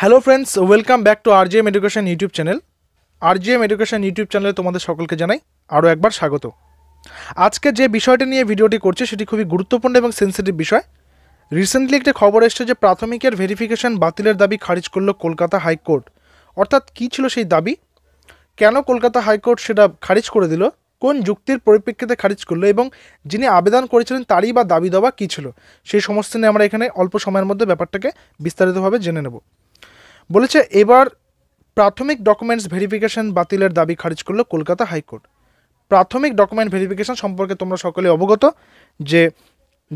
hello friends welcome back to R G M education YouTube channel R M education YouTube চ্যানেলে তোমাদের সকলকে জানাই আরও একবার স্বাগত আজকে যে বিষয়টি নিয়ে ভিডিওটি করছে সেটি খুবই গুরুত্বপূর্ণ এবং সেন্সিটিভ বিষয় রিসেন্টলি একটি খবর এসছে যে প্রাথমিকের ভেরিফিকেশন বাতিলের দাবি খারিজ করল কলকাতা হাইকোর্ট অর্থাৎ কি ছিল সেই দাবি কেন কলকাতা হাইকোর্ট সেটা খারিজ করে দিল কোন যুক্তির পরিপ্রেক্ষিতে খারিজ করলো এবং যিনি আবেদন করেছিলেন তারই বা দাবি দাবা কী ছিল সেই সমস্ত নিয়ে আমরা এখানে অল্প সময়ের মধ্যে ব্যাপারটাকে বিস্তারিতভাবে জেনে নেব বলেছে এবার প্রাথমিক ডকুমেন্টস ভেরিফিকেশন বাতিলের দাবি খারিজ করল কলকাতা হাইকোর্ট প্রাথমিক ডকুমেন্ট ভেরিফিকেশন সম্পর্কে তোমরা সকলে অবগত যে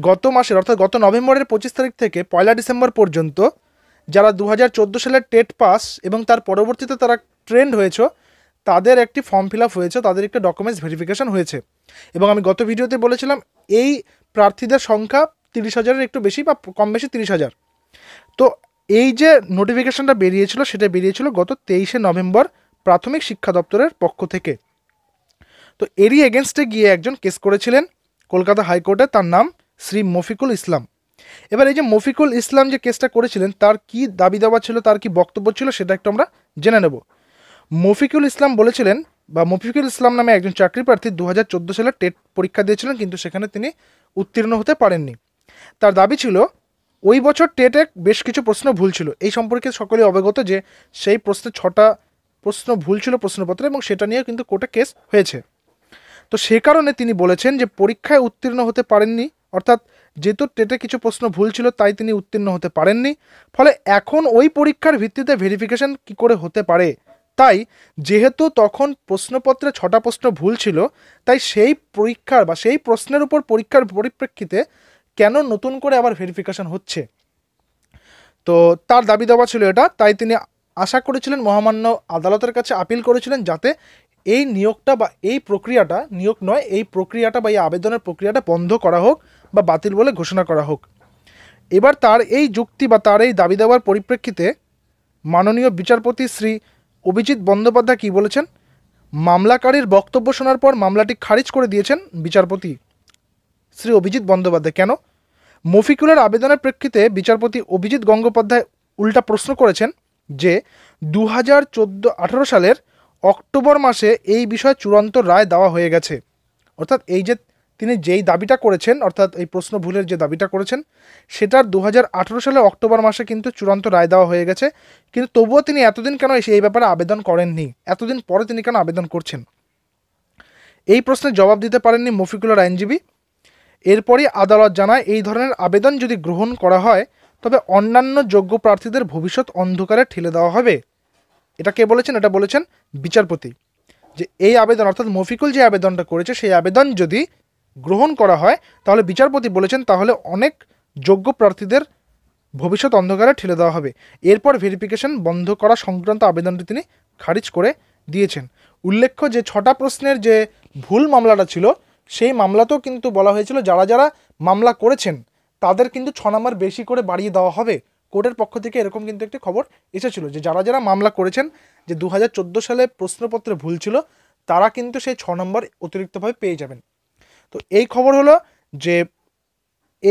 গত মাসের অর্থাৎ গত নভেম্বরের পঁচিশ তারিখ থেকে পয়লা ডিসেম্বর পর্যন্ত যারা দু সালের টেট পাস এবং তার পরবর্তীতে তারা ট্রেন্ড হয়েছে তাদের একটি ফর্ম ফিল আপ হয়েছে তাদের একটি ডকুমেন্টস ভেরিফিকেশন হয়েছে এবং আমি গত ভিডিওতে বলেছিলাম এই প্রার্থীদের সংখ্যা তিরিশ হাজারের একটু বেশি বা কম বেশি তিরিশ হাজার তো এই যে নোটিফিকেশনটা বেরিয়েছিল সেটা বেরিয়েছিল গত তেইশে নভেম্বর প্রাথমিক শিক্ষা দপ্তরের পক্ষ থেকে তো এরই এগেনস্টে গিয়ে একজন কেস করেছিলেন কলকাতা হাইকোর্টে তার নাম শ্রী মফিকুল ইসলাম এবার এই যে মফিকুল ইসলাম যে কেসটা করেছিলেন তার কি দাবি দাওয়া ছিল তার কি বক্তব্য ছিল সেটা একটু আমরা জেনে নেব মফিকুল ইসলাম বলেছিলেন বা মফিকুল ইসলাম নামে একজন চাকরি প্রার্থী দু সালে টেট পরীক্ষা দিয়েছিলেন কিন্তু সেখানে তিনি উত্তীর্ণ হতে পারেননি তার দাবি ছিল ওই বছর টেটে বেশ কিছু প্রশ্ন ভুল ছিল এই সম্পর্কে সকলেই অবগত যে সেই প্রশ্নে ছটা প্রশ্ন ভুল ছিল প্রশ্নপত্রে এবং সেটা নিয়ে কিন্তু কোর্টে কেস হয়েছে তো সে কারণে তিনি বলেছেন যে পরীক্ষায় উত্তীর্ণ হতে পারেননি অর্থাৎ যেহেতু টেটে কিছু প্রশ্ন ভুল ছিল তাই তিনি উত্তীর্ণ হতে পারেননি ফলে এখন ওই পরীক্ষার ভিত্তিতে ভেরিফিকেশন কি করে হতে পারে তাই যেহেতু তখন প্রশ্নপত্রে ছটা প্রশ্ন ভুল ছিল তাই সেই পরীক্ষার বা সেই প্রশ্নের উপর পরীক্ষার পরিপ্রেক্ষিতে কেন নতুন করে আবার ভেরিফিকেশন হচ্ছে তো তার দাবি দাবা ছিল এটা তাই তিনি আশা করেছিলেন মহামান্য আদালতের কাছে আপিল করেছিলেন যাতে এই নিয়োগটা বা এই প্রক্রিয়াটা নিয়োগ নয় এই প্রক্রিয়াটা বা এই আবেদনের প্রক্রিয়াটা বন্ধ করা হোক বা বাতিল বলে ঘোষণা করা হোক এবার তার এই যুক্তি বা তার এই দাবি দেওয়ার পরিপ্রেক্ষিতে মাননীয় বিচারপতি শ্রী অভিজিৎ বন্দ্যোপাধ্যায় কী বলেছেন মামলাকারীর বক্তব্য শোনার পর মামলাটি খারিজ করে দিয়েছেন বিচারপতি শ্রী অভিজিৎ বন্দ্যোপাধ্যায় কেন মফিকুলের আবেদনের প্রেক্ষিতে বিচারপতি অভিজিৎ গঙ্গোপাধ্যায় উল্টা প্রশ্ন করেছেন যে দু হাজার সালের অক্টোবর মাসে এই বিষয়ে চূড়ান্ত রায় দেওয়া হয়ে গেছে অর্থাৎ এই যে তিনি যেই দাবিটা করেছেন অর্থাৎ এই প্রশ্ন ভুলের যে দাবিটা করেছেন সেটার দু সালে অক্টোবর মাসে কিন্তু চূড়ান্ত রায় দেওয়া হয়ে গেছে কিন্তু তবুও তিনি এতদিন কেন এসে এই ব্যাপারে আবেদন করেননি এতদিন পরে তিনি কেন আবেদন করছেন এই প্রশ্নের জবাব দিতে পারেননি মফিকুলের আইনজীবী এরপরই আদালত জানায় এই ধরনের আবেদন যদি গ্রহণ করা হয় তবে অন্যান্য যোগ্য প্রার্থীদের ভবিষ্যৎ অন্ধকারে ঠেলে দেওয়া হবে এটা কে বলেছেন এটা বলেছেন বিচারপতি যে এই আবেদন অর্থাৎ মফিকুল যে আবেদনটা করেছে সেই আবেদন যদি গ্রহণ করা হয় তাহলে বিচারপতি বলেছেন তাহলে অনেক যোগ্য প্রার্থীদের ভবিষ্যৎ অন্ধকারে ঠেলে দেওয়া হবে এরপর ভেরিফিকেশন বন্ধ করা সংক্রান্ত আবেদনটি তিনি খারিজ করে দিয়েছেন উল্লেখ্য যে ছটা প্রশ্নের যে ভুল মামলাটা ছিল সেই মামলাতেও কিন্তু বলা হয়েছিল যারা যারা মামলা করেছেন তাদের কিন্তু ছ নম্বর বেশি করে বাড়িয়ে দেওয়া হবে কোর্টের পক্ষ থেকে এরকম কিন্তু একটি খবর এসেছিল যে যারা যারা মামলা করেছেন যে দু সালে প্রশ্নপত্রে ভুল ছিল তারা কিন্তু সেই ছ নম্বর অতিরিক্তভাবে পেয়ে যাবেন তো এই খবর হলো যে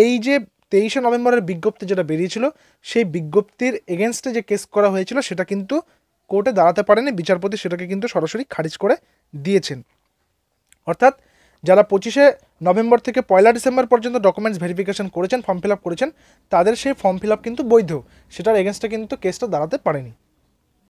এই যে তেইশে নভেম্বরের বিজ্ঞপ্তি যেটা বেরিয়েছিল সেই বিজ্ঞপ্তির এগেনস্টে যে কেস করা হয়েছিল সেটা কিন্তু কোর্টে দাঁড়াতে পারেনি বিচারপতি সেটাকে কিন্তু সরাসরি খারিজ করে দিয়েছেন অর্থাৎ যারা পঁচিশে নভেম্বর থেকে পয়লা ডিসেম্বর পর্যন্ত ডকুমেন্টস ভেরিফিকেশন করেছেন ফর্ম ফিল আপ করেছেন তাদের সেই ফর্ম ফিল আপ কিন্তু বৈধ সেটার এগেনস্টে কিন্তু কেসটা দাঁড়াতে পারেনি